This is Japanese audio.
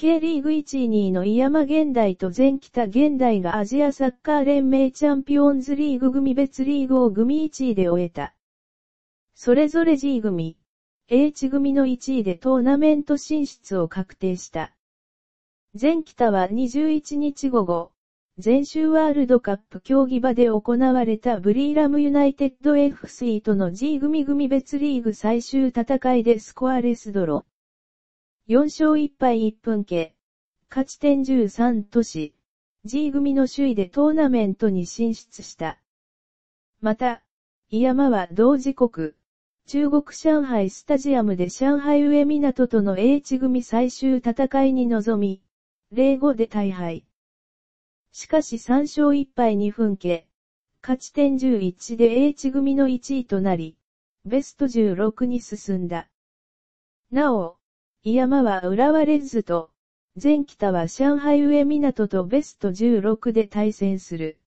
K リーグ1位2位の井山現代と全北現代がアジアサッカー連盟チャンピオンズリーグ組別リーグを組1位で終えた。それぞれ G 組、H 組の1位でトーナメント進出を確定した。全北は21日午後、全州ワールドカップ競技場で行われたブリーラムユナイテッド FC との G 組組別リーグ最終戦いでスコアレスドロ。4勝1敗1分家。勝ち点13都市。G 組の首位でトーナメントに進出した。また、井山は同時刻、中国上海スタジアムで上海上港との H 組最終戦いに臨み、零五で大敗。しかし3勝1敗2分家、勝ち点11で H 組の1位となり、ベスト16に進んだ。なお、井山は浦和レッズと、前北は上海上港とベスト16で対戦する。